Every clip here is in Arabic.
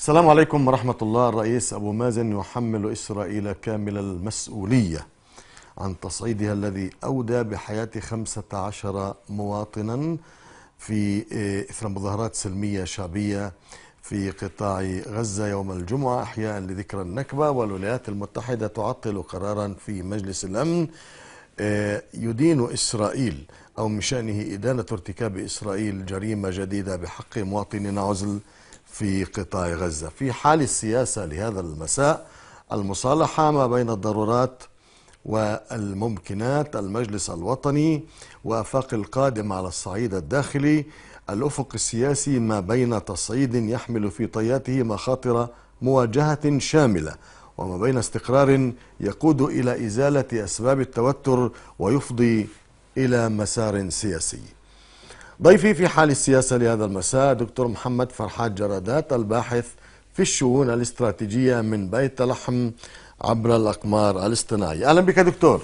السلام عليكم ورحمة الله الرئيس أبو مازن يحمل إسرائيل كامل المسؤولية عن تصعيدها الذي أودى بحياة 15 مواطنا في إيه، إثر مظاهرات سلمية شعبية في قطاع غزة يوم الجمعة أحياء لذكرى النكبة والولايات المتحدة تعطل قرارا في مجلس الأمن إيه، يدين إسرائيل أو من شأنه إدانة ارتكاب إسرائيل جريمة جديدة بحق مواطنين عزل في قطاع غزة في حال السياسة لهذا المساء المصالحة ما بين الضرورات والممكنات المجلس الوطني وافاق القادم على الصعيد الداخلي الأفق السياسي ما بين تصعيد يحمل في طياته مخاطر مواجهة شاملة وما بين استقرار يقود إلى إزالة أسباب التوتر ويفضي إلى مسار سياسي ضيفي في حال السياسة لهذا المساء دكتور محمد فرحات جرادات الباحث في الشؤون الاستراتيجية من بيت لحم عبر الأقمار الاصطناعية أهلا بك دكتور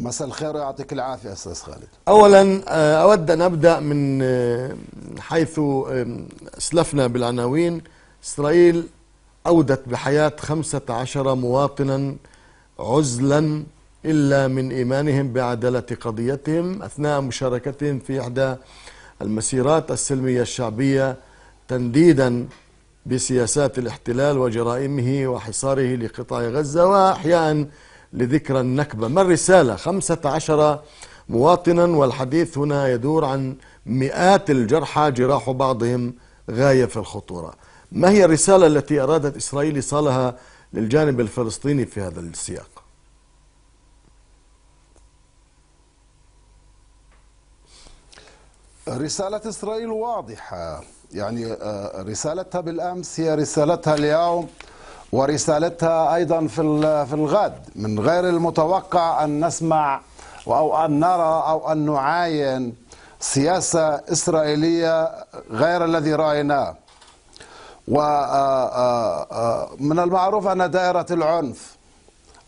مساء الخير ويعطيك العافية أستاذ خالد أولا آه، أود أن أبدأ من آه، حيث أسلفنا بالعناوين إسرائيل أودت بحياة 15 مواطنا عزلا إلا من إيمانهم بعدالة قضيتهم أثناء مشاركتهم في إحدى المسيرات السلمية الشعبية تنديدا بسياسات الاحتلال وجرائمه وحصاره لقطاع غزة وأحيانا لذكرى النكبة ما الرسالة؟ خمسة عشر مواطنا والحديث هنا يدور عن مئات الجرحى جراح بعضهم غاية في الخطورة ما هي الرسالة التي أرادت إسرائيل إيصالها للجانب الفلسطيني في هذا السياق؟ رسالة إسرائيل واضحة يعني آه، رسالتها بالأمس هي رسالتها اليوم ورسالتها أيضا في في الغد من غير المتوقع أن نسمع أو أن نرى أو أن نعاين سياسة إسرائيلية غير الذي رأيناه ومن آه، آه، المعروف أن دائرة العنف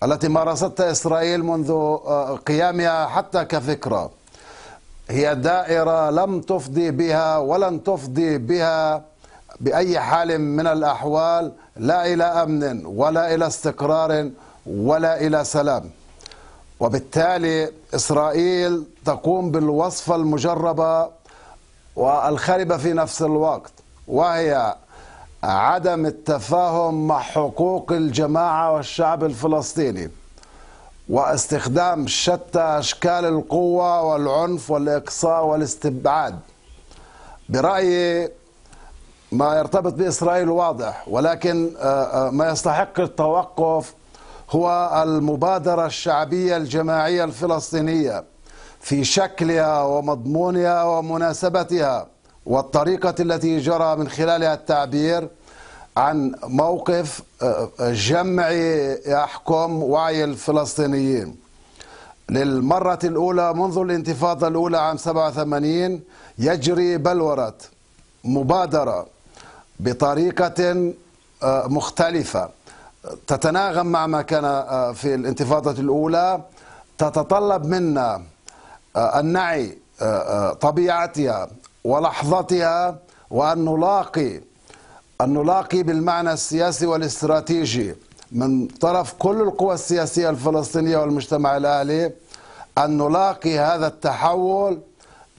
التي مارستها إسرائيل منذ قيامها حتى كفكرة هي دائرة لم تفضي بها ولن تفضي بها بأي حال من الأحوال لا إلى أمن ولا إلى استقرار ولا إلى سلام وبالتالي إسرائيل تقوم بالوصفة المجربة والخربة في نفس الوقت وهي عدم التفاهم مع حقوق الجماعة والشعب الفلسطيني واستخدام شتى اشكال القوه والعنف والاقصاء والاستبعاد برايي ما يرتبط باسرائيل واضح ولكن آه، آه، ما يستحق التوقف هو المبادره الشعبيه الجماعيه الفلسطينيه في شكلها ومضمونها ومناسبتها والطريقه التي جرى من خلالها التعبير عن موقف آه، آه، جمعي يحكم وعي الفلسطينيين للمرة الأولى منذ الانتفاضة الأولى عام 87 يجري بلورة مبادرة بطريقة آه، مختلفة تتناغم مع ما كان في الانتفاضة الأولى تتطلب منا أن نعي طبيعتها ولحظتها وأن نلاقي أن نلاقي بالمعنى السياسي والاستراتيجي من طرف كل القوى السياسية الفلسطينية والمجتمع الأهلي أن نلاقي هذا التحول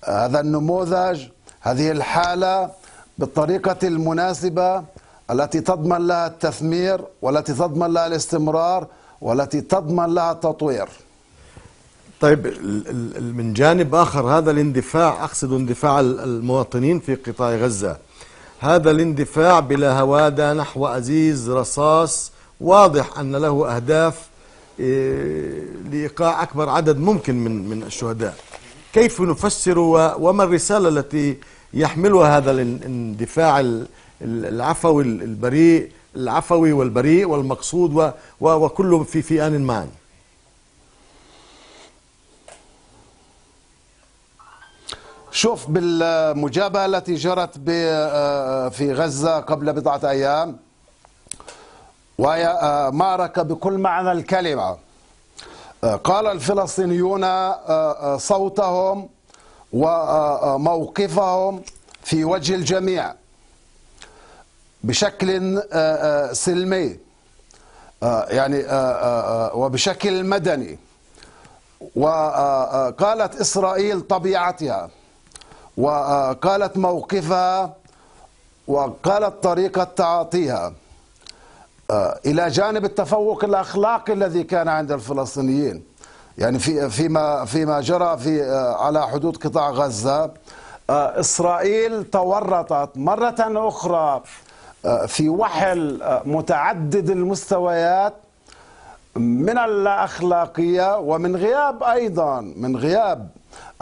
هذا النموذج هذه الحالة بالطريقة المناسبة التي تضمن لها التثمير والتي تضمن لها الاستمرار والتي تضمن لها التطوير طيب من جانب آخر هذا الاندفاع أقصد اندفاع المواطنين في قطاع غزة هذا الاندفاع بلا هوادة نحو أزيز رصاص واضح أن له أهداف إيه، لإيقاع أكبر عدد ممكن من من الشهداء كيف نفسر وما الرسالة التي يحملها هذا الاندفاع العفوي البريء العفوي والبريء والمقصود وكل في في آن معا شوف بالمجابهة التي جرت آه، في غزة قبل بضعة أيام وهي معركة آه، بكل معنى الكلمة آه، قال الفلسطينيون صوتهم وموقفهم في وجه الجميع بشكل سلمي يعني وبشكل مدني وقالت إسرائيل طبيعتها وقالت موقفها وقالت طريقة تعاطيها آه، إلى جانب التفوق الأخلاقي الذي كان عند الفلسطينيين يعني في فيما فيما جرى في آه، على حدود قطاع غزة آه، إسرائيل تورطت مرة أخرى في وحل متعدد المستويات من الأخلاقية ومن غياب أيضا من غياب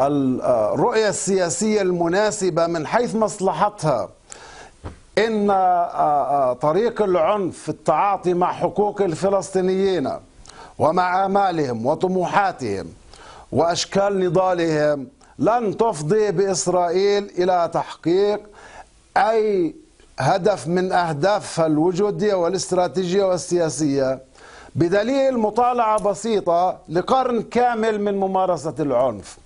الرؤية السياسية المناسبة من حيث مصلحتها إن آه، آه، طريق العنف في التعاطي مع حقوق الفلسطينيين ومع آمالهم وطموحاتهم وأشكال نضالهم لن تفضي بإسرائيل إلى تحقيق أي هدف من أهدافها الوجودية والاستراتيجية والسياسية بدليل مطالعة بسيطة لقرن كامل من ممارسة العنف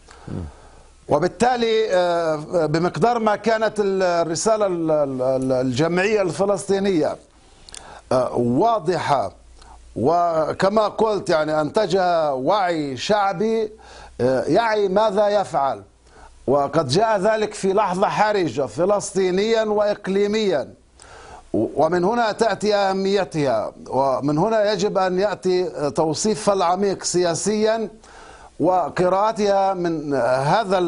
وبالتالي آه، آه، بمقدار ما كانت الرسالة الجمعية الفلسطينية آه، واضحة وكما قلت يعني أنتجها وعي شعبي يعي ماذا يفعل وقد جاء ذلك في لحظة حرجة فلسطينيا وإقليميا ومن هنا تأتي أهميتها ومن هنا يجب أن يأتي توصيفها العميق سياسيا وقراءتها من هذا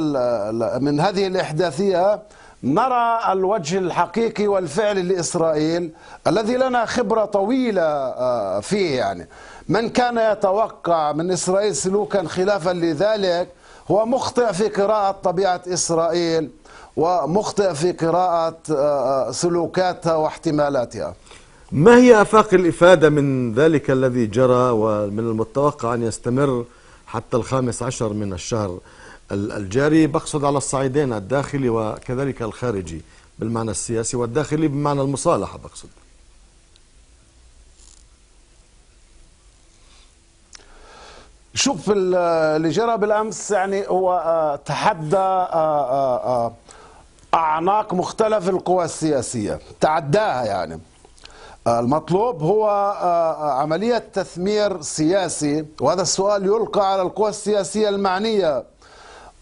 من هذه الإحداثية نرى الوجه الحقيقي والفعلي لإسرائيل الذي لنا خبرة طويلة آه، فيه يعني من كان يتوقع من إسرائيل سلوكا خلافا لذلك هو مخطئ في قراءة طبيعة إسرائيل ومخطئ في قراءة آه، آه، سلوكاتها واحتمالاتها ما هي آفاق الإفادة من ذلك الذي جرى ومن المتوقع أن يستمر حتى الخامس عشر من الشهر الجاري بقصد على الصعيدين الداخلي وكذلك الخارجي بالمعنى السياسي والداخلي بمعنى المصالحة بقصد شوف اللي جرى بالامس يعني هو آه، تحدى آه، آه، اعناق مختلف القوى السياسيه تعداها يعني آه، المطلوب هو آه، آه، عملية تثمير سياسي وهذا السؤال يلقى على القوى السياسية المعنية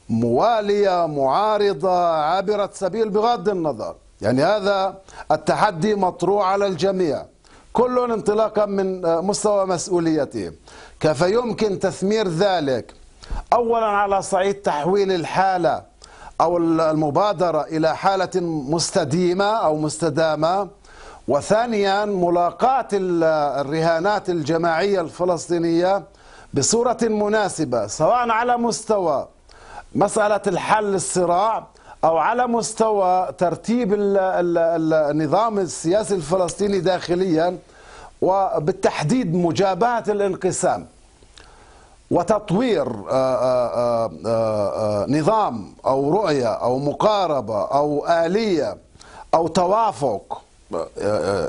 موالية معارضة عابرة سبيل بغض النظر يعني هذا التحدي مطروح على الجميع كل انطلاقا من مستوى مسؤوليته كيف يمكن تثمير ذلك اولا على صعيد تحويل الحاله او المبادره الى حاله مستديمه او مستدامه وثانيا ملاقاة الرهانات الجماعية الفلسطينية بصورة مناسبة سواء على مستوى مسألة الحل الصراع أو على مستوى ترتيب النظام السياسي الفلسطيني داخليا وبالتحديد مجابهة الانقسام وتطوير آه، آه، آه، نظام أو رؤية أو مقاربة أو آلية أو توافق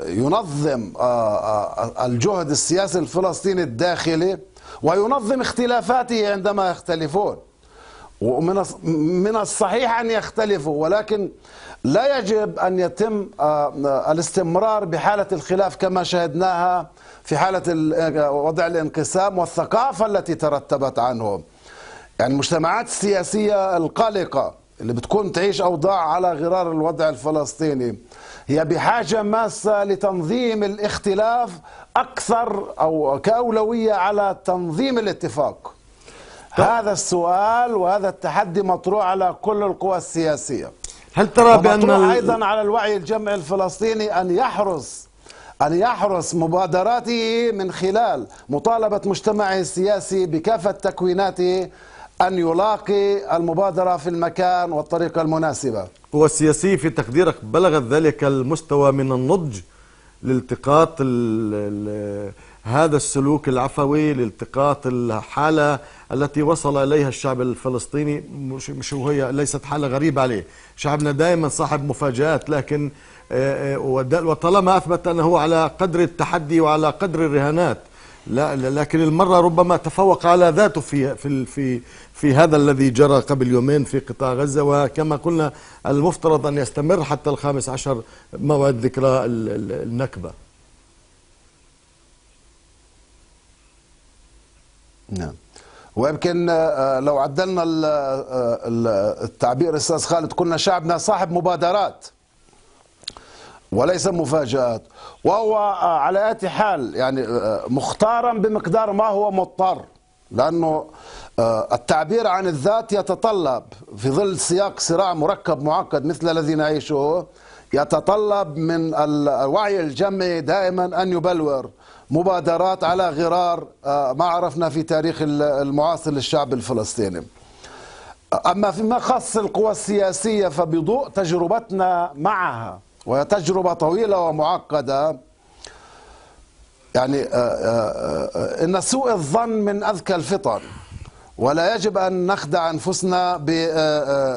ينظم آه، آه، الجهد السياسي الفلسطيني الداخلي وينظم اختلافاته عندما يختلفون ومن من الصحيح ان يختلفوا ولكن لا يجب ان يتم آه، الاستمرار بحاله الخلاف كما شاهدناها في حاله وضع الانقسام والثقافه التي ترتبت عنه. يعني المجتمعات السياسيه القلقه اللي بتكون تعيش أوضاع على غرار الوضع الفلسطيني هي بحاجة ماسة لتنظيم الاختلاف أكثر أو كأولوية على تنظيم الاتفاق طيب. هذا السؤال وهذا التحدي مطروح على كل القوى السياسية هل ترى بأن أيضا على الوعي الجمعي الفلسطيني أن يحرص أن يحرص مبادراته من خلال مطالبة مجتمعه السياسي بكافة تكويناته أن يلاقي المبادرة في المكان والطريقة المناسبة السياسي في تقديرك بلغت ذلك المستوى من النضج لالتقاط هذا السلوك العفوي لالتقاط الحالة التي وصل إليها الشعب الفلسطيني مش, مش وهي ليست حالة غريبة عليه شعبنا دائما صاحب مفاجآت لكن آه، آه، وطالما أثبت أنه على قدر التحدي وعلى قدر الرهانات لا لكن المرة ربما تفوق على ذاته في في في في هذا الذي جرى قبل يومين في قطاع غزة وكما قلنا المفترض أن يستمر حتى الخامس عشر موعد ذكرى النكبة نعم ويمكن آه، لو عدلنا آه، آه، التعبير استاذ خالد كنا شعبنا صاحب مبادرات وليس مفاجآت وهو آه، على أي حال يعني آه، مختارا بمقدار ما هو مضطر لأنه آه، التعبير عن الذات يتطلب في ظل سياق صراع مركب معقد مثل الذي نعيشه يتطلب من الوعي الجمعي دائما أن يبلور مبادرات على غرار ما عرفنا في تاريخ المعاصر للشعب الفلسطيني أما فيما خص القوى السياسية فبضوء تجربتنا معها وتجربة طويلة ومعقدة يعني آه، آه، آه، إن سوء الظن من أذكى الفطر ولا يجب أن نخدع أنفسنا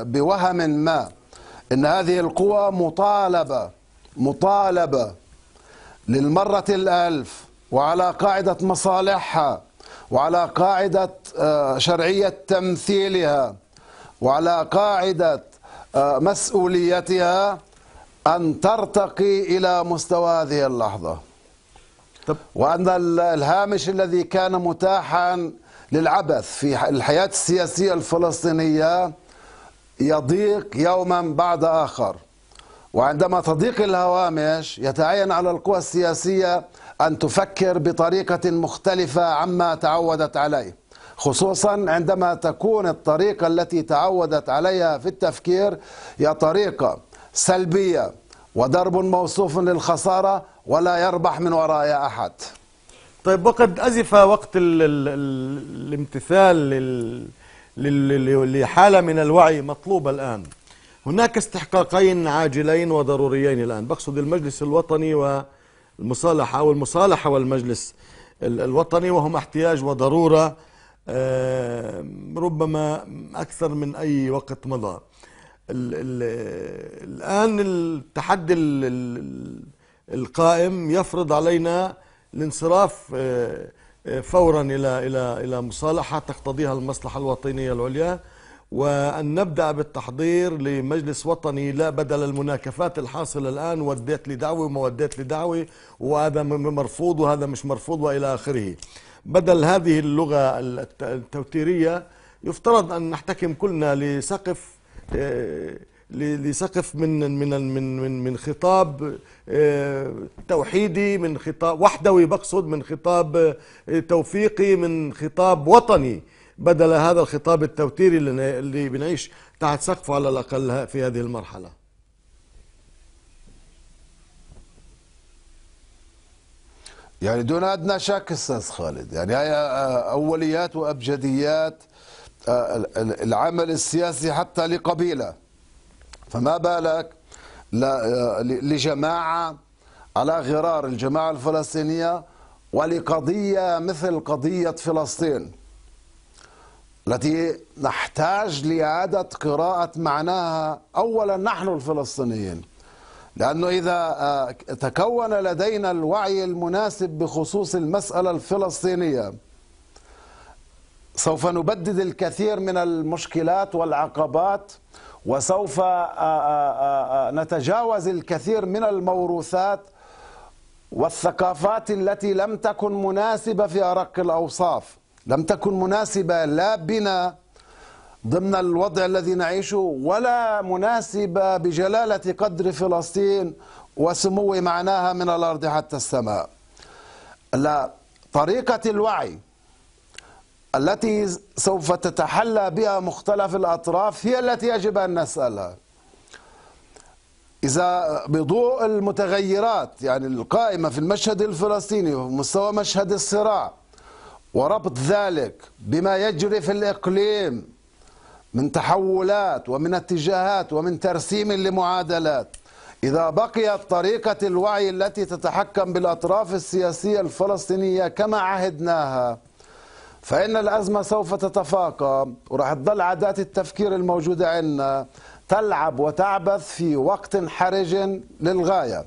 بوهم ما إن هذه القوى مطالبة مطالبة للمرة الألف وعلى قاعدة مصالحها وعلى قاعدة شرعية تمثيلها وعلى قاعدة مسؤوليتها أن ترتقي إلى مستوى هذه اللحظة طب. وأن الهامش الذي كان متاحا للعبث في الحياة السياسية الفلسطينية يضيق يوما بعد آخر وعندما تضيق الهوامش يتعين على القوى السياسية أن تفكر بطريقة مختلفة عما تعودت عليه خصوصا عندما تكون الطريقة التي تعودت عليها في التفكير هي طريقة سلبية وضرب موصوف للخسارة ولا يربح من ورايا أحد طيب وقد أزف وقت الـ ال ال الامتثال لحالة من الوعي مطلوبة الآن هناك استحقاقين عاجلين وضروريين الآن بقصد المجلس الوطني والمصالحة أو المصالحة والمجلس الوطني وهما احتياج وضرورة ربما أكثر من أي وقت مضى الـ الـ الآن التحدي القائم يفرض علينا الانصراف آه، آه، فورا إلى إلى إلى مصالحة تقتضيها المصلحة الوطنية العليا وأن نبدأ بالتحضير لمجلس وطني لا بدل المناكفات الحاصلة الآن وديت لدعوه وما وديت لدعوه وهذا مرفوض وهذا مش مرفوض وإلى آخره بدل هذه اللغة التوتيرية يفترض أن نحتكم كلنا لسقف آه، لسقف من من من من من خطاب آه، توحيدي من خطاب وحدوي بقصد من خطاب آه، توفيقي من خطاب وطني بدل هذا الخطاب التوتيري اللي بنعيش تحت سقفه على الاقل في هذه المرحله يعني دون ادنى شك استاذ خالد يعني هي اوليات وابجديات العمل السياسي حتى لقبيلة فما بالك لجماعة على غرار الجماعة الفلسطينية ولقضية مثل قضية فلسطين التي نحتاج لإعادة قراءة معناها أولا نحن الفلسطينيين لأنه إذا آه، تكون لدينا الوعي المناسب بخصوص المسألة الفلسطينية سوف نبدد الكثير من المشكلات والعقبات وسوف آه، آه، آه، نتجاوز الكثير من الموروثات والثقافات التي لم تكن مناسبه في ارق الاوصاف لم تكن مناسبه لا بنا ضمن الوضع الذي نعيشه ولا مناسبه بجلاله قدر فلسطين وسمو معناها من الارض حتى السماء لا طريقه الوعي التي سوف تتحلى بها مختلف الأطراف هي التي يجب أن نسألها إذا بضوء المتغيرات يعني القائمة في المشهد الفلسطيني ومستوى مشهد الصراع وربط ذلك بما يجري في الإقليم من تحولات ومن اتجاهات ومن ترسيم لمعادلات إذا بقيت طريقة الوعي التي تتحكم بالأطراف السياسية الفلسطينية كما عهدناها فإن الأزمة سوف تتفاقم وراح تضل عادات التفكير الموجودة عندنا تلعب وتعبث في وقت حرج للغاية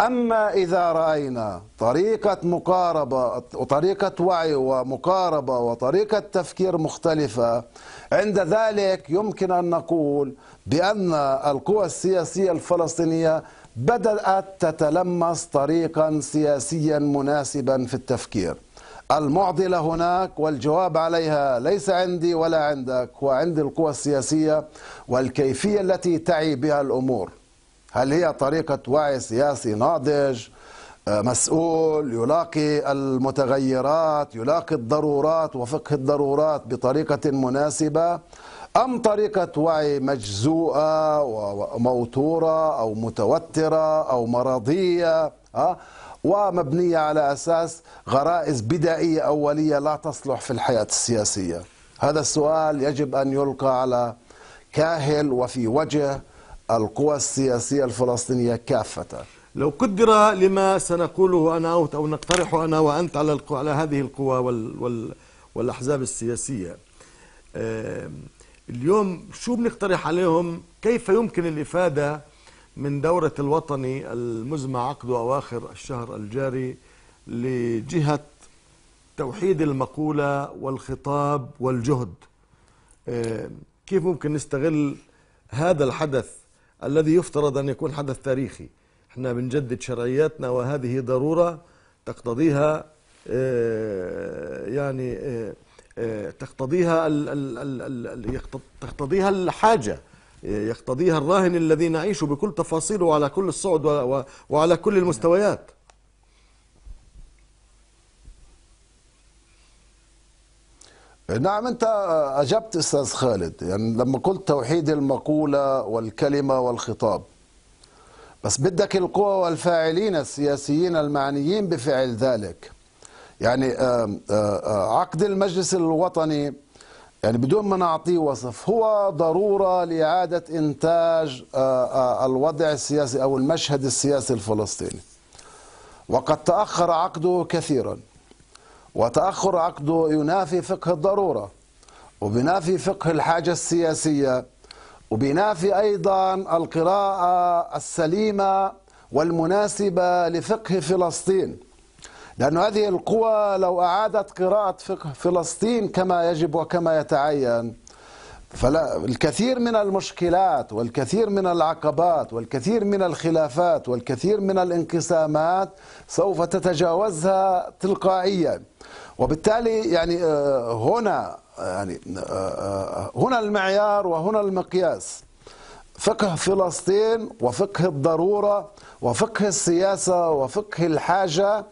أما إذا رأينا طريقة مقاربة وطريقة وعي ومقاربة وطريقة تفكير مختلفة عند ذلك يمكن أن نقول بأن القوى السياسية الفلسطينية بدأت تتلمس طريقا سياسيا مناسبا في التفكير المعضلة هناك والجواب عليها ليس عندي ولا عندك وعند القوى السياسية والكيفية التي تعي بها الأمور هل هي طريقة وعي سياسي ناضج آه، مسؤول يلاقي المتغيرات يلاقي الضرورات وفقه الضرورات بطريقة مناسبة أم طريقة وعي مجزوءة وموتورة أو متوترة أو مرضية آه، ومبنية على أساس غرائز بدائية أولية لا تصلح في الحياة السياسية هذا السؤال يجب أن يلقى على كاهل وفي وجه القوى السياسية الفلسطينية كافة لو قدر لما سنقوله أنا أو نقترحه أنا وأنت على على هذه القوى والأحزاب السياسية اليوم شو بنقترح عليهم كيف يمكن الإفادة من دورة الوطني المزمع عقده أواخر الشهر الجاري لجهة توحيد المقولة والخطاب والجهد آه، كيف ممكن نستغل هذا الحدث الذي يفترض أن يكون حدث تاريخي احنا بنجدد شرعياتنا وهذه ضرورة تقتضيها آه، يعني آه، تقتضيها تقتضيها الحاجة يقتضيها الراهن الذي نعيش بكل تفاصيله وعلى كل الصعد وعلى كل المستويات نعم انت اجبت استاذ خالد يعني لما قلت توحيد المقوله والكلمه والخطاب بس بدك القوى والفاعلين السياسيين المعنيين بفعل ذلك يعني عقد المجلس الوطني يعني بدون ما نعطيه وصف هو ضرورة لإعادة إنتاج آه، آه، الوضع السياسي أو المشهد السياسي الفلسطيني وقد تأخر عقده كثيرا وتأخر عقده ينافي فقه الضرورة وبنافي فقه الحاجة السياسية وبنافي أيضا القراءة السليمة والمناسبة لفقه فلسطين لأن هذه القوى لو أعادت قراءة فقه فلسطين كما يجب وكما يتعين فلا الكثير من المشكلات والكثير من العقبات والكثير من الخلافات والكثير من الانقسامات سوف تتجاوزها تلقائيا وبالتالي يعني آه، هنا يعني آه، آه، هنا المعيار وهنا المقياس فقه فلسطين وفقه الضروره وفقه السياسه وفقه الحاجه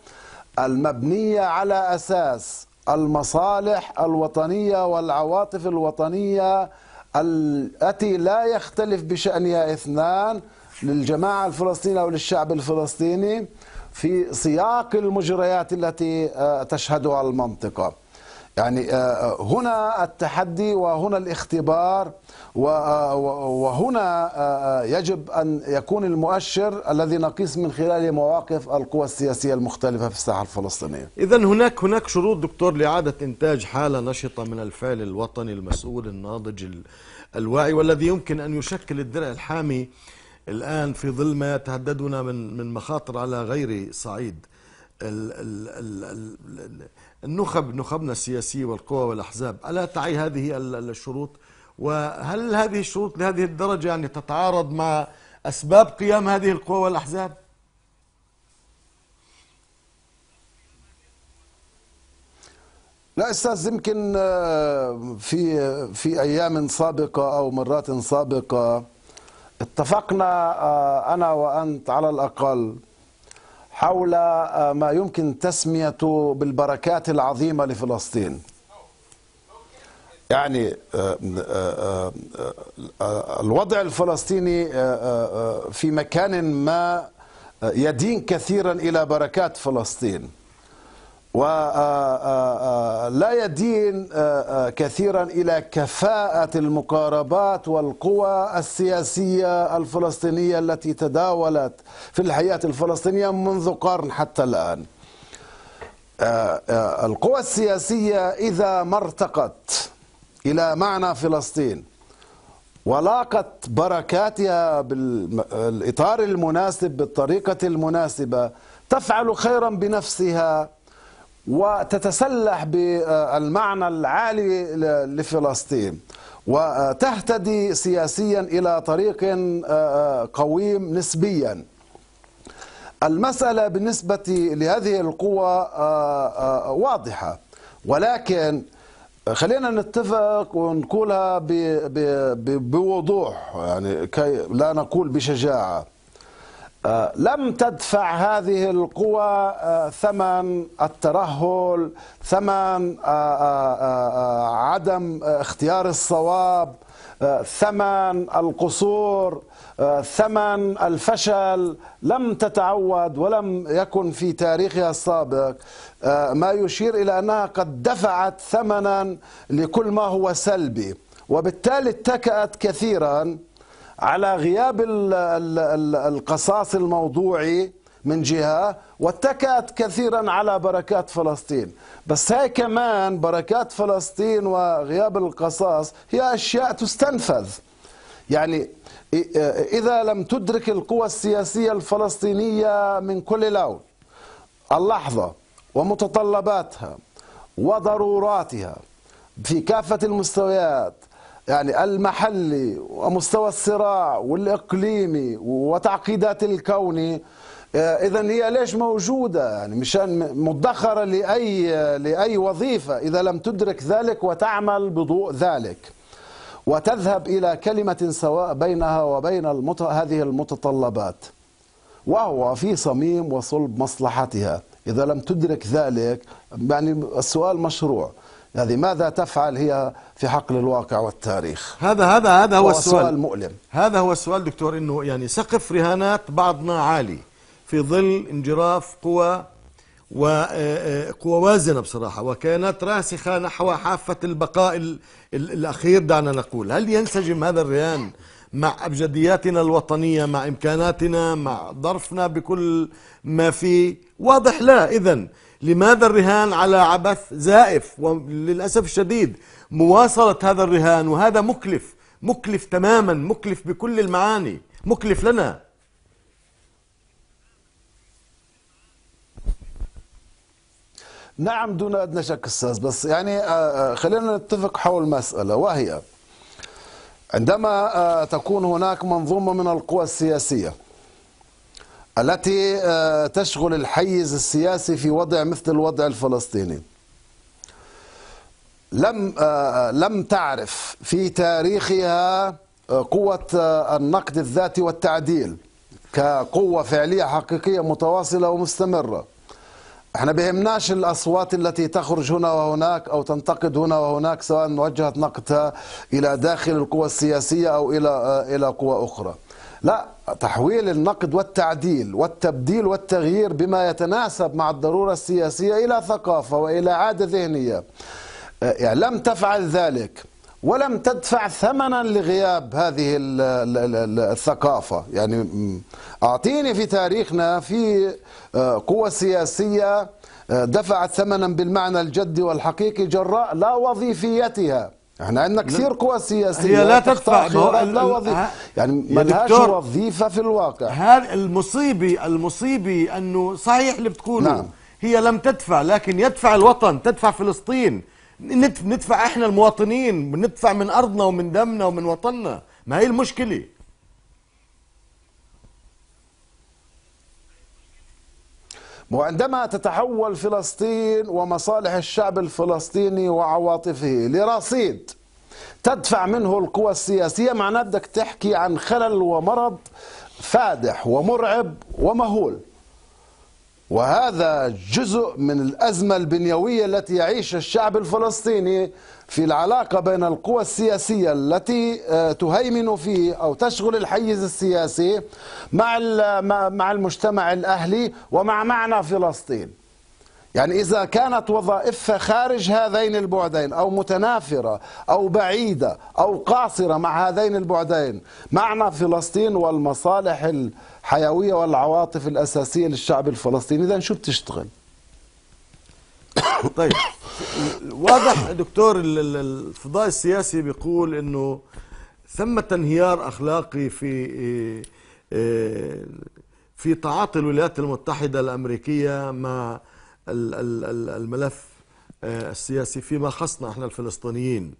المبنية على أساس المصالح الوطنية والعواطف الوطنية التي لا يختلف بشأنها اثنان للجماعة الفلسطينية أو للشعب الفلسطيني في سياق المجريات التي آه، تشهدها المنطقة يعني آه، آه، هنا التحدي وهنا الاختبار آه، وهنا يجب أن يكون المؤشر الذي نقيس من خلاله مواقف القوى السياسية المختلفة في الساحة الفلسطينية إذا هناك هناك شروط دكتور لإعادة إنتاج حالة نشطة من الفعل الوطني المسؤول الناضج الواعي والذي يمكن أن يشكل الدرع الحامي الآن في ظل ما يتهددنا من من مخاطر على غير صعيد ال ال ال ال ال النخب نخبنا السياسية والقوى والأحزاب ألا تعي هذه الشروط وهل هذه الشروط لهذه الدرجة يعني تتعارض مع أسباب قيام هذه القوى والأحزاب لا استاذ يمكن آه، في في ايام سابقه او مرات سابقه اتفقنا آه، انا وانت على الاقل حول آه، ما يمكن تسميته بالبركات العظيمة لفلسطين يعني آه، آه، الوضع الفلسطيني في مكان ما يدين كثيرا إلى بركات فلسطين ولا آه، آه، آه، يدين كثيرا الى كفاءه المقاربات والقوى السياسيه الفلسطينيه التي تداولت في الحياه الفلسطينيه منذ قرن حتى الان القوى السياسيه اذا ما ارتقت الى معنى فلسطين ولاقت بركاتها بالاطار المناسب بالطريقه المناسبه تفعل خيرا بنفسها وتتسلح بالمعنى العالي لفلسطين وتهتدي سياسيا الى طريق آه، آه، قويم نسبيا المساله بالنسبه لهذه القوى آه، واضحه ولكن خلينا نتفق ونقولها بوضوح يعني كي لا نقول بشجاعه آه، لم تدفع هذه القوى آه، ثمن الترهل ثمن آه، عدم اختيار الصواب ثمن القصور ثمن الفشل لم تتعود ولم يكن في تاريخها السابق ما يشير الى انها قد دفعت ثمنا لكل ما هو سلبي وبالتالي اتكأت كثيرا على غياب القصاص الموضوعي من جهة واتكأت كثيرا على بركات فلسطين بس هاي كمان بركات فلسطين وغياب القصاص هي أشياء تستنفذ يعني إذا لم تدرك القوى السياسية الفلسطينية من كل لون اللحظة ومتطلباتها وضروراتها في كافة المستويات يعني المحلي ومستوى الصراع والاقليمي وتعقيدات الكون آه، اذا هي ليش موجوده يعني مشان مدخره لاي لاي وظيفه اذا لم تدرك ذلك وتعمل بضوء ذلك وتذهب الى كلمه سواء بينها وبين المت... هذه المتطلبات وهو في صميم وصلب مصلحتها اذا لم تدرك ذلك يعني السؤال مشروع يعني ماذا تفعل هي في حقل الواقع والتاريخ هذا هذا هذا هو السؤال المؤلم هذا هو السؤال دكتور انه يعني سقف رهانات بعضنا عالي في ظل انجراف قوى وقوى آه، آه، وازنه بصراحه وكانت راسخه نحو حافه البقاء الاخير دعنا نقول هل ينسجم هذا الرهان مع ابجدياتنا الوطنيه مع امكاناتنا مع ظرفنا بكل ما فيه واضح لا اذا لماذا الرهان على عبث زائف وللأسف الشديد مواصلة هذا الرهان وهذا مكلف مكلف تماما مكلف بكل المعاني مكلف لنا نعم دون ادنى شك استاذ بس يعني آه، آه، خلينا نتفق حول مساله وهي عندما آه، تكون هناك منظومه من القوى السياسيه التي آه، تشغل الحيز السياسي في وضع مثل الوضع الفلسطيني لم آه، لم تعرف في تاريخها آه، قوة النقد الذاتي والتعديل كقوة فعلية حقيقية متواصلة ومستمرة احنا بهمناش الاصوات التي تخرج هنا وهناك او تنتقد هنا وهناك سواء وجهت نقدها الى داخل القوى السياسيه او الى الى قوى اخرى. لا تحويل النقد والتعديل والتبديل والتغيير بما يتناسب مع الضرورة السياسية إلى ثقافة وإلى عادة ذهنية آه، يعني لم تفعل ذلك ولم تدفع ثمنا لغياب هذه الثقافة يعني أعطيني في تاريخنا في آه، قوة سياسية آه، دفعت ثمنا بالمعنى الجدي والحقيقي جراء لا وظيفيتها احنا عندنا كثير قوى سياسيه هي لا تدفع لا وظيفه يعني ما لهاش وظيفه في الواقع هذا المصيبه المصيبه انه صحيح اللي بتقوله نعم. هي لم تدفع لكن يدفع الوطن تدفع فلسطين ندفع احنا المواطنين ندفع من ارضنا ومن دمنا ومن وطننا ما هي المشكله وعندما تتحول فلسطين ومصالح الشعب الفلسطيني وعواطفه لرصيد تدفع منه القوى السياسية معناه بدك تحكي عن خلل ومرض فادح ومرعب ومهول وهذا جزء من الأزمة البنيوية التي يعيش الشعب الفلسطيني في العلاقة بين القوى السياسية التي آه، تهيمن فيه أو تشغل الحيز السياسي مع مع المجتمع الأهلي ومع معنى فلسطين يعني إذا كانت وظائفها خارج هذين البعدين أو متنافرة أو بعيدة أو قاصرة مع هذين البعدين معنى فلسطين والمصالح الحيوية والعواطف الأساسية للشعب الفلسطيني إذا شو بتشتغل طيب واضح دكتور الفضاء السياسي بيقول انه ثمة انهيار اخلاقي في إيه، إيه، في تعاطي الولايات المتحده الامريكيه مع الملف آه، السياسي فيما خصنا احنا الفلسطينيين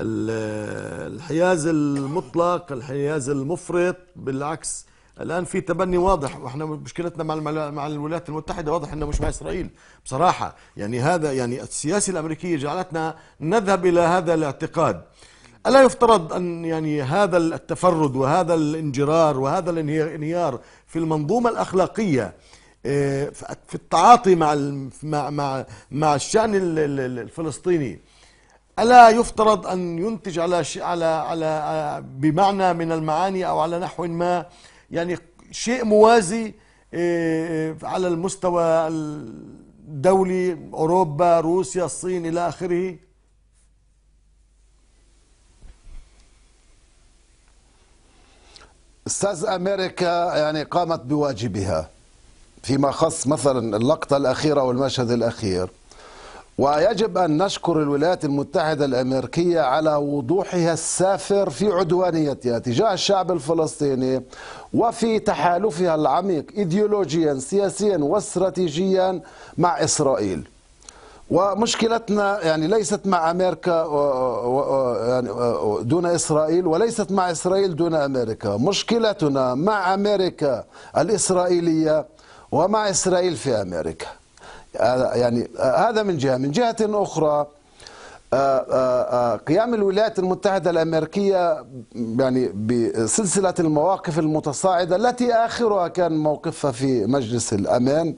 الحياز المطلق الحياز المفرط بالعكس الان في تبني واضح واحنا مشكلتنا مع مع الولايات المتحده واضح انه مش مع اسرائيل بصراحه يعني هذا يعني السياسه الامريكيه جعلتنا نذهب الى هذا الاعتقاد الا يفترض ان يعني هذا التفرد وهذا الانجرار وهذا الانهيار في المنظومه الاخلاقيه في التعاطي مع مع مع, الشان الفلسطيني الا يفترض ان ينتج على على على بمعنى من المعاني او على نحو ما يعني شيء موازي آه، آه، على المستوى الدولي اوروبا روسيا الصين الى اخره استاذ امريكا يعني قامت بواجبها فيما خص مثلا اللقطة الأخيرة والمشهد الأخير ويجب أن نشكر الولايات المتحدة الأمريكية على وضوحها السافر في عدوانيتها تجاه الشعب الفلسطيني وفي تحالفها العميق إيديولوجيا سياسيا واستراتيجيا مع إسرائيل ومشكلتنا يعني ليست مع امريكا آه، آه، آه، يعني دون اسرائيل وليست مع اسرائيل دون امريكا، مشكلتنا مع امريكا الاسرائيليه ومع إسرائيل في أمريكا يعني هذا من جهة من جهة أخرى آه، آه، آه، قيام الولايات المتحدة الأمريكية يعني بسلسلة المواقف المتصاعدة التي آخرها كان موقفها في مجلس الأمان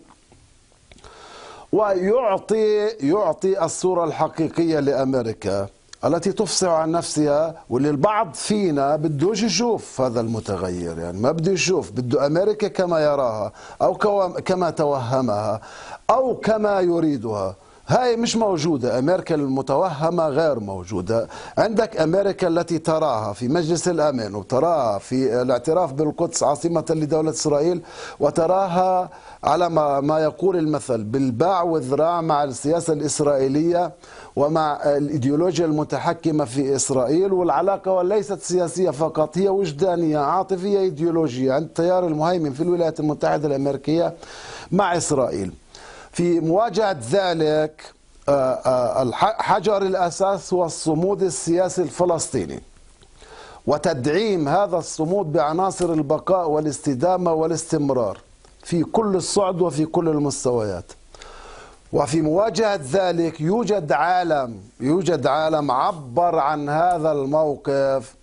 ويعطي يعطي الصورة الحقيقية لأمريكا التي تفصح عن نفسها واللي البعض فينا بدوش يشوف هذا المتغير يعني ما بده يشوف بده أمريكا كما يراها أو كما توهمها أو كما يريدها هاي مش موجودة أمريكا المتوهمة غير موجودة عندك أمريكا التي تراها في مجلس الأمن وتراها في الاعتراف بالقدس عاصمة لدولة إسرائيل وتراها على ما, ما يقول المثل بالباع والذراع مع السياسة الإسرائيلية ومع الإيديولوجيا المتحكمة في إسرائيل والعلاقة ليست سياسية فقط هي وجدانية عاطفية إيديولوجية عند التيار المهيمن في الولايات المتحدة الأمريكية مع إسرائيل في مواجهة ذلك آه، آه، حجر الأساس هو الصمود السياسي الفلسطيني وتدعيم هذا الصمود بعناصر البقاء والاستدامة والاستمرار في كل الصعد وفي كل المستويات وفي مواجهة ذلك يوجد عالم يوجد عالم عبر عن هذا الموقف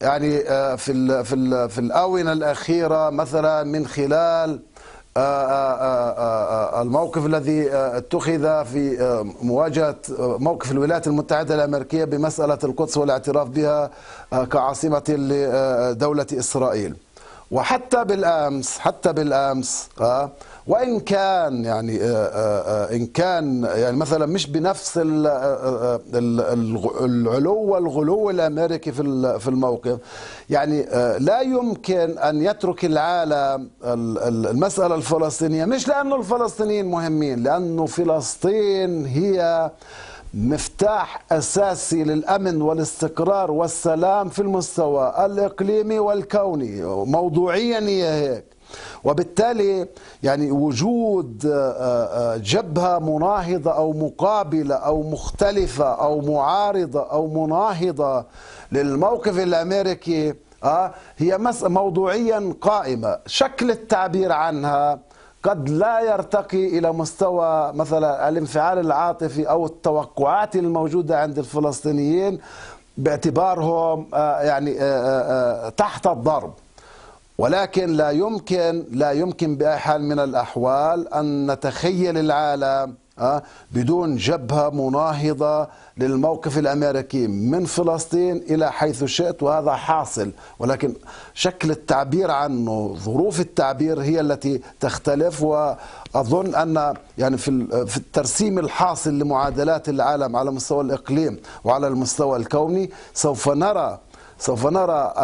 يعني آه، في الـ في الـ في الآونة الأخيرة مثلا من خلال آه، آه، الموقف الذي اتخذ في مواجهة موقف الولايات المتحدة الأمريكية بمسألة القدس والاعتراف بها كعاصمة لدولة إسرائيل وحتى بالامس حتى بالامس آه وان كان يعني آه، آه، آه، ان كان يعني مثلا مش بنفس ال العلو والغلو الامريكي في في الموقف يعني لا يمكن ان يترك العالم المساله الفلسطينيه مش لانه الفلسطينيين مهمين لانه فلسطين هي مفتاح اساسي للامن والاستقرار والسلام في المستوى الاقليمي والكوني موضوعيا هي هيك وبالتالي يعني وجود آه، آه، جبهه مناهضه او مقابله او مختلفه او معارضه او مناهضه للموقف الامريكي آه، هي موضوعيا قائمه شكل التعبير عنها قد لا يرتقي الى مستوى مثلا الانفعال العاطفي او التوقعات الموجوده عند الفلسطينيين باعتبارهم آه، يعني آه، آه، تحت الضرب ولكن لا يمكن لا يمكن باي حال من الاحوال ان نتخيل العالم بدون جبهة مناهضة للموقف الأمريكي من فلسطين إلى حيث شئت وهذا حاصل ولكن شكل التعبير عنه ظروف التعبير هي التي تختلف وأظن أن يعني في في الترسيم الحاصل لمعادلات العالم على مستوى الإقليم وعلى المستوى الكوني سوف نرى سوف نرى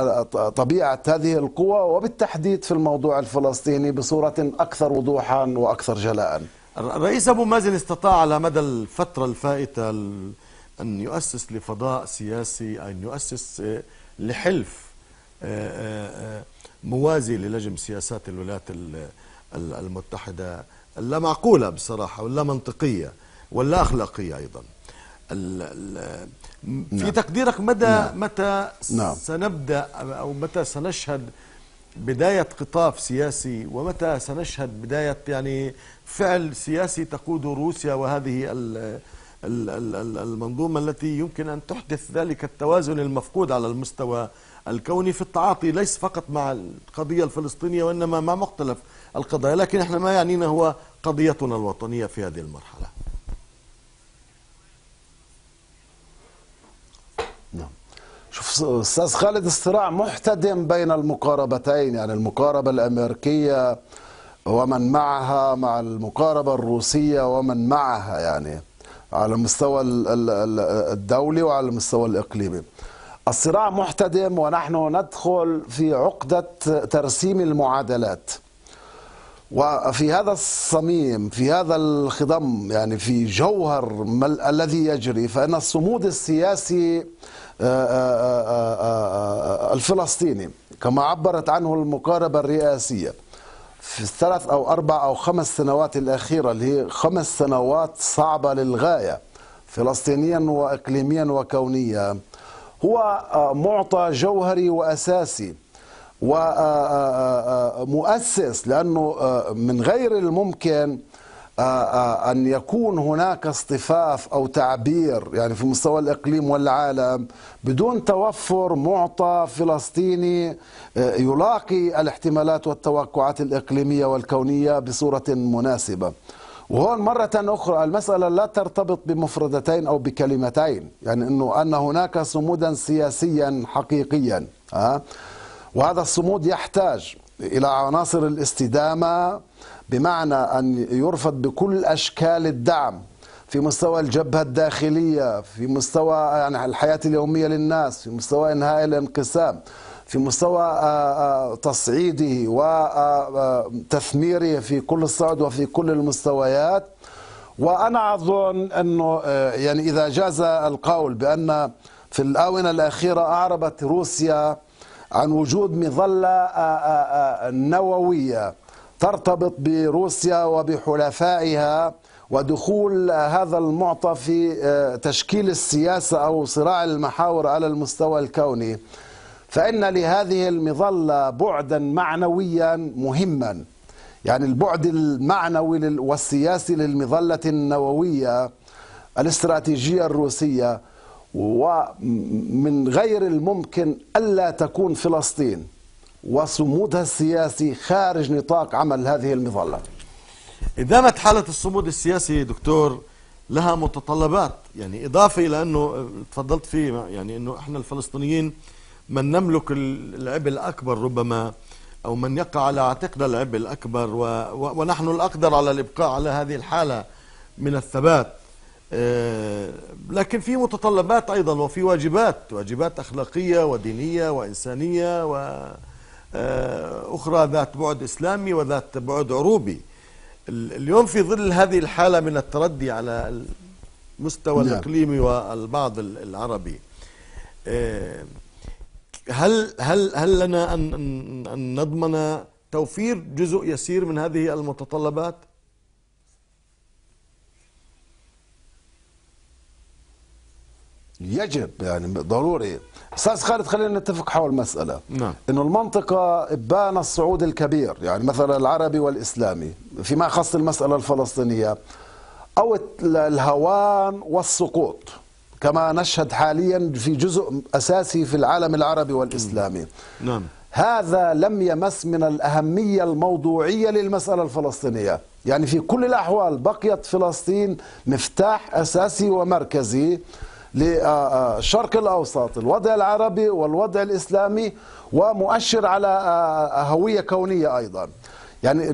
طبيعة هذه القوى وبالتحديد في الموضوع الفلسطيني بصورة أكثر وضوحا وأكثر جلاءً الرئيس أبو مازن استطاع على مدى الفترة الفائتة أن يؤسس لفضاء سياسي أن يؤسس آه، لحلف آه، آه، موازي للجم سياسات الولايات المتحدة لا معقولة بصراحة ولا منطقية ولا أخلاقية أيضا في نعم. تقديرك مدى نعم. متى نعم. سنبدأ أو متى سنشهد بداية قطاف سياسي ومتى سنشهد بداية يعني فعل سياسي تقود روسيا وهذه المنظومة التي يمكن أن تحدث ذلك التوازن المفقود على المستوى الكوني في التعاطي ليس فقط مع القضية الفلسطينية وإنما مع مختلف القضايا لكن احنا ما يعنينا هو قضيتنا الوطنية في هذه المرحلة شوف استاذ خالد الصراع محتدم بين المقاربتين يعني المقاربه الامريكيه ومن معها مع المقاربه الروسيه ومن معها يعني على المستوى الدولي وعلى المستوى الاقليمي. الصراع محتدم ونحن ندخل في عقده ترسيم المعادلات. وفي هذا الصميم في هذا الخضم يعني في جوهر الذي يجري فإن الصمود السياسي آه، آه، آه، الفلسطيني كما عبرت عنه المقاربة الرئاسية في الثلاث أو أربع أو خمس سنوات الأخيرة اللي هي خمس سنوات صعبة للغاية فلسطينيا وإقليميا وكونيا هو معطى جوهري وأساسي ومؤسس لأنه آه، من غير الممكن آه، آه، أن يكون هناك اصطفاف أو تعبير يعني في مستوى الإقليم والعالم بدون توفر معطى فلسطيني يلاقي الاحتمالات والتوقعات الإقليمية والكونية بصورة مناسبة وهون مرة أخرى المسألة لا ترتبط بمفردتين أو بكلمتين يعني أنه أن هناك صمودا سياسيا حقيقيا أه؟ وهذا الصمود يحتاج إلى عناصر الاستدامة بمعنى أن يرفض بكل أشكال الدعم في مستوى الجبهة الداخلية في مستوى يعني الحياة اليومية للناس في مستوى إنهاء الانقسام في مستوى آه، آه، تصعيده وتثميره آه، في كل الصعد وفي كل المستويات وأنا أظن أنه يعني إذا جاز القول بأن في الآونة الأخيرة أعربت روسيا عن وجود مظلة آه، آه، آه، نووية ترتبط بروسيا وبحلفائها ودخول هذا المعطى في تشكيل السياسة أو صراع المحاور على المستوى الكوني فإن لهذه المظلة بعدا معنويا مهما يعني البعد المعنوي والسياسي للمظلة النووية الاستراتيجية الروسية ومن غير الممكن ألا تكون فلسطين وصمودها السياسي خارج نطاق عمل هذه المظلة ادامه حالة الصمود السياسي دكتور لها متطلبات يعني إضافة إلى أنه آه، تفضلت فيه يعني أنه إحنا الفلسطينيين من نملك العبء الأكبر ربما أو من يقع على عاتقنا العبء الأكبر ونحن الأقدر على الإبقاء على هذه الحالة من الثبات آه، لكن في متطلبات أيضا وفي واجبات واجبات أخلاقية ودينية وإنسانية وأخرى آه، ذات بعد إسلامي وذات بعد عروبي اليوم في ظل هذه الحالة من التردي على المستوى نعم. الإقليمي والبعض العربي آه، هل هل هل لنا أن أن نضمن توفير جزء يسير من هذه المتطلبات؟ يجب يعني ضروري استاذ خالد خلينا نتفق حول مساله نعم. انه المنطقه بان الصعود الكبير يعني مثلا العربي والاسلامي فيما يخص المساله الفلسطينيه او الهوان والسقوط كما نشهد حاليا في جزء اساسي في العالم العربي والاسلامي نعم هذا لم يمس من الاهميه الموضوعيه للمساله الفلسطينيه يعني في كل الاحوال بقيت فلسطين مفتاح اساسي ومركزي للشرق الأوسط الوضع العربي والوضع الإسلامي ومؤشر على آه، آه، هوية كونية أيضا يعني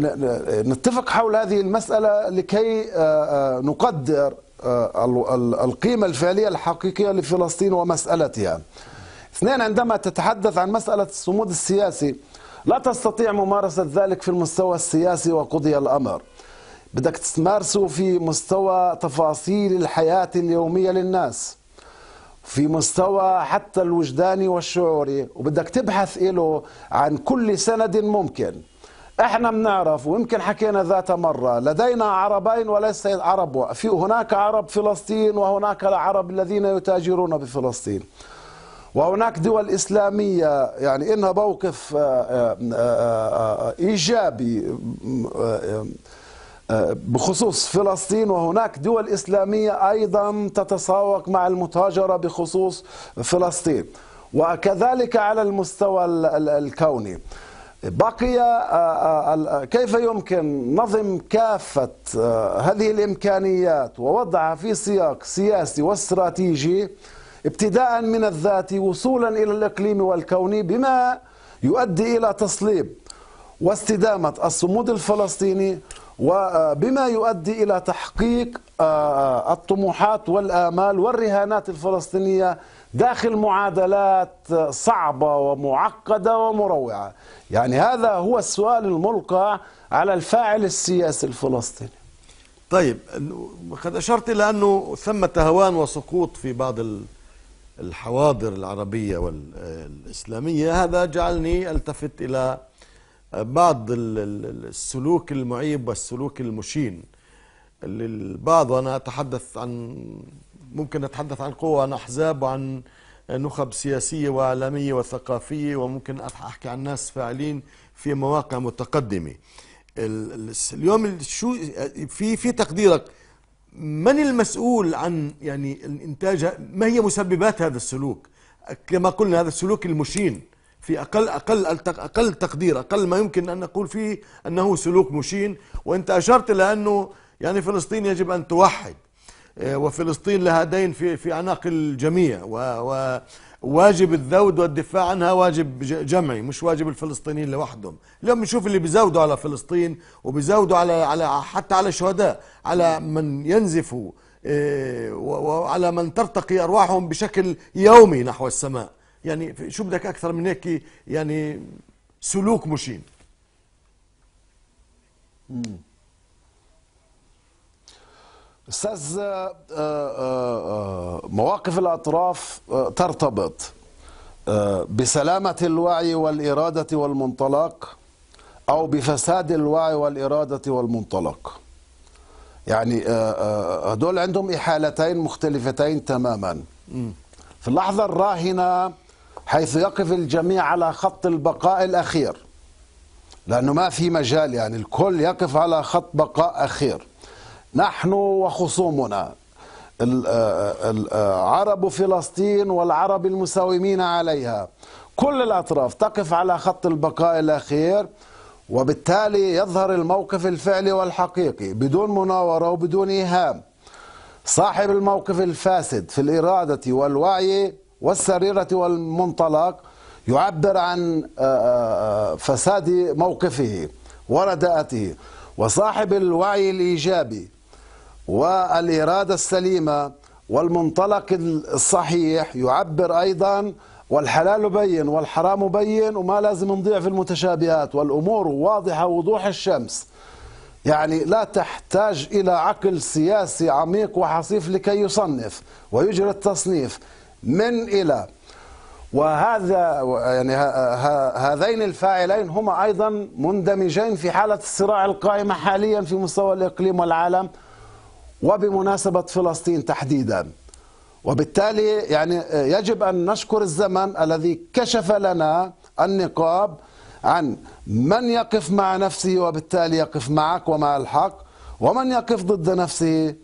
نتفق حول هذه المسألة لكي آه، نقدر القيمة الفعلية الحقيقية لفلسطين ومسألتها اثنين عندما تتحدث عن مسألة الصمود السياسي لا تستطيع ممارسة ذلك في المستوى السياسي وقضي الأمر بدك تمارسه في مستوى تفاصيل الحياة اليومية للناس في مستوى حتى الوجداني والشعوري وبدك تبحث له عن كل سند ممكن احنا بنعرف ويمكن حكينا ذات مرة لدينا عربين وليس عرب في هناك عرب فلسطين وهناك العرب الذين يتاجرون بفلسطين وهناك دول إسلامية يعني إنها موقف آه، آه، آه، إيجابي بخصوص فلسطين وهناك دول إسلامية أيضا تتساوق مع المتاجرة بخصوص فلسطين وكذلك على المستوى الكوني بقي آه، آه، كيف يمكن نظم كافة آه، هذه الإمكانيات ووضعها في سياق سياسي واستراتيجي ابتداء من الذات وصولا إلى الإقليم والكوني بما يؤدي إلى تصليب واستدامة الصمود الفلسطيني وبما يؤدي إلى تحقيق آه، آه، الطموحات والآمال والرهانات الفلسطينية داخل معادلات آه، صعبة ومعقدة ومروعة يعني هذا هو السؤال الملقى على الفاعل السياسي الفلسطيني طيب قد أشرت إلى أنه ثمة هوان وسقوط في بعض الحواضر العربية والإسلامية هذا جعلني ألتفت إلى بعض السلوك المعيب والسلوك المشين للبعض وأنا أتحدث عن ممكن أتحدث عن قوة عن أحزاب وعن نخب سياسية واعلاميه وثقافية وممكن أحكي عن ناس فاعلين في مواقع متقدمة اليوم شو في في تقديرك من المسؤول عن يعني الانتاج ما هي مسببات هذا السلوك كما قلنا هذا السلوك المشين في أقل أقل أقل تقدير أقل ما يمكن أن نقول فيه أنه سلوك مشين وأنت أشرت إلى أنه يعني فلسطين يجب أن توحد آه، وفلسطين لها دين في في أعناق الجميع وواجب الذود والدفاع عنها واجب جمعي مش واجب الفلسطينيين لوحدهم اليوم بنشوف اللي بيزودوا على فلسطين وبيزودوا على على حتى على الشهداء على من ينزفوا آه، وعلى من ترتقي أرواحهم بشكل يومي نحو السماء يعني شو بدك اكثر من هيك يعني سلوك مشين استاذ آه، آه، آه، مواقف الاطراف ترتبط بسلامه الوعي والاراده والمنطلق او بفساد الوعي والاراده والمنطلق يعني هدول عندهم احالتين مختلفتين تماما في اللحظه الراهنه حيث يقف الجميع على خط البقاء الأخير لأنه ما في مجال يعني الكل يقف على خط بقاء أخير نحن وخصومنا عرب فلسطين والعرب المساومين عليها كل الأطراف تقف على خط البقاء الأخير وبالتالي يظهر الموقف الفعلي والحقيقي بدون مناورة وبدون إيهام صاحب الموقف الفاسد في الإرادة والوعي والسريرة والمنطلق يعبر عن آه، آه، آه، فساد موقفه ورداءته وصاحب الوعي الإيجابي والإرادة السليمة والمنطلق الصحيح يعبر أيضا والحلال بين والحرام بين وما لازم نضيع في المتشابهات والأمور واضحة وضوح الشمس يعني لا تحتاج إلى عقل سياسي عميق وحصيف لكي يصنف ويجري التصنيف من إلى وهذا يعني هذين الفاعلين هما أيضا مندمجين في حالة الصراع القائمة حاليا في مستوى الإقليم والعالم وبمناسبة فلسطين تحديدا وبالتالي يعني يجب أن نشكر الزمن الذي كشف لنا النقاب عن من يقف مع نفسه وبالتالي يقف معك ومع الحق ومن يقف ضد نفسه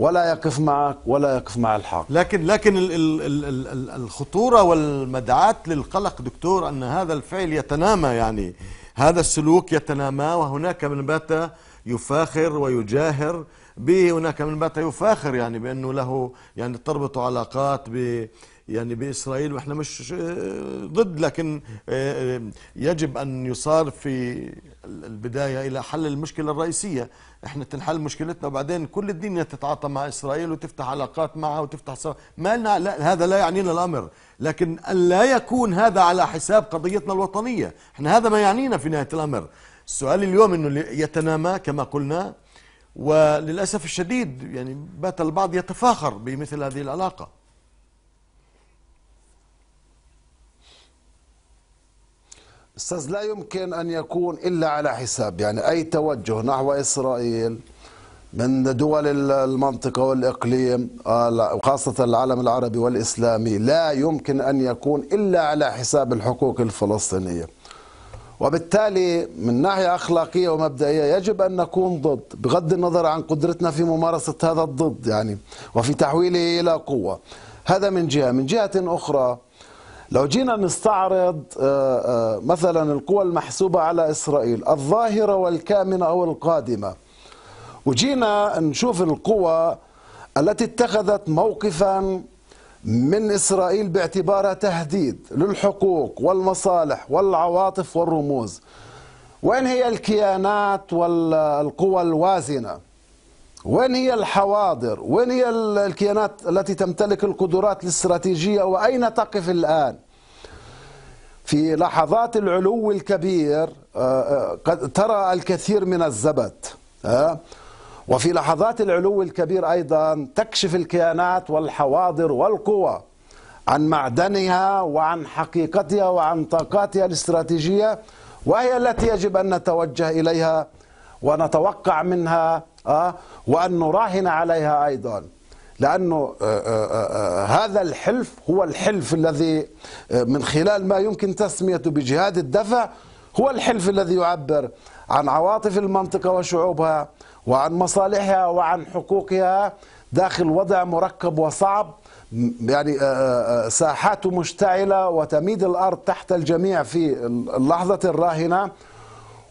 ولا يقف معك ولا يقف مع الحق لكن لكن ال ال ال ال الخطورة والمدعاة للقلق دكتور أن هذا الفعل يتنامى يعني هذا السلوك يتنامى وهناك من بات يفاخر ويجاهر به هناك من بات يفاخر يعني بأنه له يعني تربط علاقات ب يعني بإسرائيل وإحنا مش آه، ضد لكن آه، آه، يجب أن يصار في البداية إلى حل المشكلة الرئيسية إحنا تنحل مشكلتنا وبعدين كل الدنيا تتعاطى مع إسرائيل وتفتح علاقات معها وتفتح سوا ما لنا لا هذا لا يعنينا الأمر لكن لا يكون هذا على حساب قضيتنا الوطنية إحنا هذا ما يعنينا في نهاية الأمر السؤال اليوم أنه يتنامى كما قلنا وللأسف الشديد يعني بات البعض يتفاخر بمثل هذه العلاقة استاذ لا يمكن ان يكون الا على حساب يعني اي توجه نحو اسرائيل من دول المنطقة والإقليم آه، وخاصة العالم العربي والإسلامي لا يمكن أن يكون إلا على حساب الحقوق الفلسطينية وبالتالي من ناحية أخلاقية ومبدئية يجب أن نكون ضد بغض النظر عن قدرتنا في ممارسة هذا الضد يعني وفي تحويله إلى قوة هذا من جهة من جهة أخرى لو جينا نستعرض آه، آه، مثلا القوى المحسوبة على إسرائيل الظاهرة والكامنة أو القادمة وجينا نشوف القوى التي اتخذت موقفا من إسرائيل باعتبارها تهديد للحقوق والمصالح والعواطف والرموز وين هي الكيانات والقوى الوازنه وين هي الحواضر وين هي الكيانات التي تمتلك القدرات الاستراتيجية وأين تقف الآن في لحظات العلو الكبير آه، آه، قد ترى الكثير من الزبد آه، وفي لحظات العلو الكبير أيضا تكشف الكيانات والحواضر والقوى عن معدنها وعن حقيقتها وعن طاقاتها الاستراتيجية وهي التي يجب أن نتوجه إليها ونتوقع منها آه، وأن نراهن عليها أيضا لأنه آه، آه، هذا الحلف هو الحلف الذي من خلال ما يمكن تسميته بجهاد الدفع هو الحلف الذي يعبر عن عواطف المنطقة وشعوبها وعن مصالحها وعن حقوقها داخل وضع مركب وصعب يعني ساحاته مشتعلة وتميد الأرض تحت الجميع في اللحظة الراهنة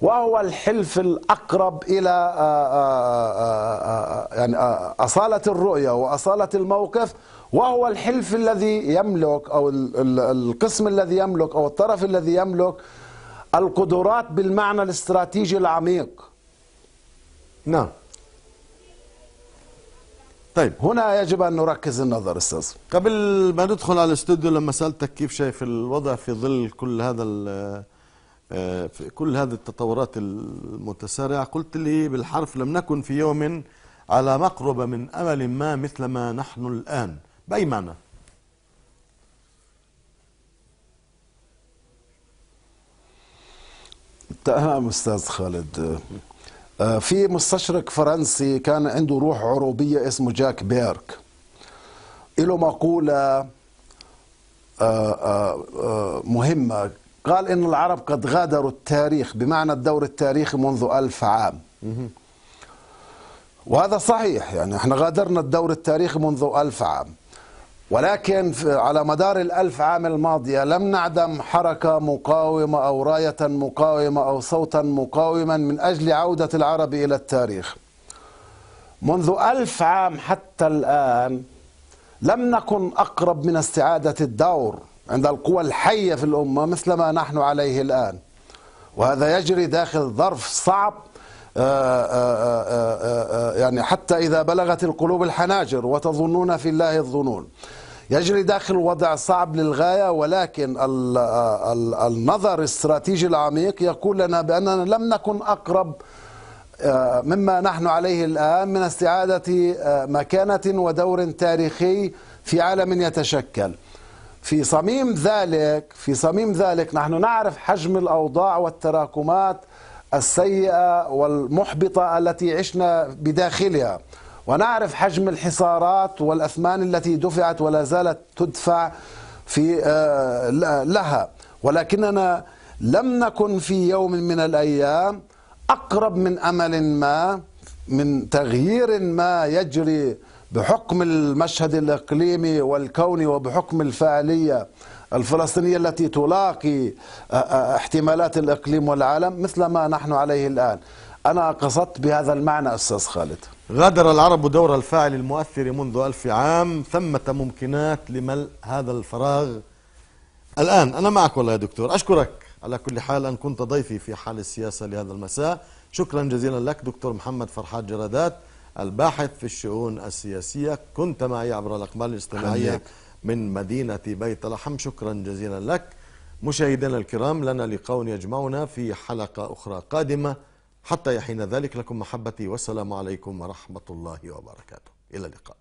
وهو الحلف الأقرب إلى آه، آه، آه، يعني أصالة الرؤية وأصالة الموقف وهو الحلف الذي يملك أو القسم الذي يملك أو الطرف الذي يملك القدرات بالمعنى الاستراتيجي العميق نعم طيب هنا يجب أن نركز النظر أستاذ قبل ما ندخل على الاستوديو لما سألتك كيف شايف الوضع في ظل كل هذا في كل هذه التطورات المتسارعة قلت لي بالحرف لم نكن في يوم على مقربة من أمل ما مثل ما نحن الآن بأي معنى تمام أستاذ خالد آه، في مستشرق فرنسي كان عنده روح عروبية اسمه جاك بيرك له مقولة آه، آه، مهمة قال إن العرب قد غادروا التاريخ بمعنى الدور التاريخي منذ ألف عام وهذا صحيح يعني احنا غادرنا الدور التاريخي منذ ألف عام ولكن على مدار الألف عام الماضية لم نعدم حركة مقاومة أو راية مقاومة أو صوتا مقاوما من أجل عودة العرب إلى التاريخ منذ ألف عام حتى الآن لم نكن أقرب من استعادة الدور عند القوى الحية في الأمة مثل ما نحن عليه الآن وهذا يجري داخل ظرف صعب آه، آه، آه، يعني حتى إذا بلغت القلوب الحناجر وتظنون في الله الظنون يجري داخل وضع صعب للغاية ولكن النظر الاستراتيجي العميق يقول لنا بأننا لم نكن أقرب مما نحن عليه الآن من استعادة مكانة ودور تاريخي في عالم يتشكل في صميم ذلك في صميم ذلك نحن نعرف حجم الاوضاع والتراكمات السيئه والمحبطه التي عشنا بداخلها ونعرف حجم الحصارات والاثمان التي دفعت ولا زالت تدفع في آه، لها ولكننا لم نكن في يوم من الايام اقرب من امل ما من تغيير ما يجري بحكم المشهد الاقليمي والكوني وبحكم الفاعليه الفلسطينيه التي تلاقي آه، آه، احتمالات الاقليم والعالم مثل ما نحن عليه الان. انا قصدت بهذا المعنى استاذ خالد. غادر العرب دور الفاعل المؤثر منذ ألف عام ثمة ممكنات لملء هذا الفراغ الآن أنا معك والله يا دكتور أشكرك على كل حال أن كنت ضيفي في حال السياسة لهذا المساء شكرا جزيلا لك دكتور محمد فرحات جرادات الباحث في الشؤون السياسية كنت معي عبر الأقمار الاصطناعية من مدينة بيت لحم شكرا جزيلا لك مشاهدينا الكرام لنا لقاء يجمعنا في حلقة أخرى قادمة حتى يحين ذلك لكم محبتي والسلام عليكم ورحمة الله وبركاته إلى اللقاء